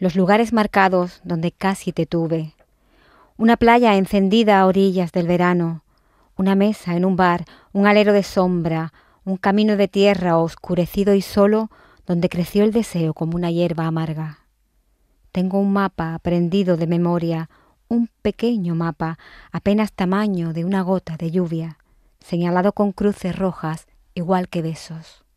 los lugares marcados donde casi te tuve, una playa encendida a orillas del verano, una mesa en un bar, un alero de sombra, un camino de tierra oscurecido y solo donde creció el deseo como una hierba amarga. Tengo un mapa aprendido de memoria, un pequeño mapa, apenas tamaño de una gota de lluvia, señalado con cruces rojas, igual que besos.